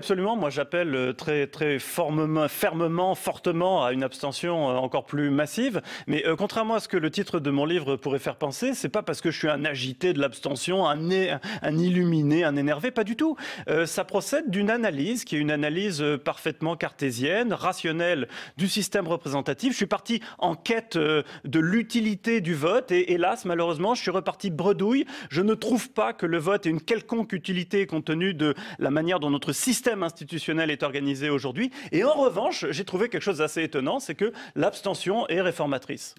Absolument, moi j'appelle euh, très, très fermement, fortement à une abstention euh, encore plus massive. Mais euh, contrairement à ce que le titre de mon livre pourrait faire penser, c'est pas parce que je suis un agité de l'abstention, un, un, illuminé, un énervé, pas du tout. ça procède d'une analyse qui est une analyse parfaitement cartésienne, rationnelle du système représentatif. Je suis parti en quête de l'utilité du vote et hélas, malheureusement, je suis reparti bredouille. Je ne trouve pas que le vote ait une quelconque utilité compte tenu de la manière dont notre système institutionnel est organisé aujourd'hui. Et en revanche, j'ai trouvé quelque chose d'assez étonnant, c'est que l'abstention est réformatrice.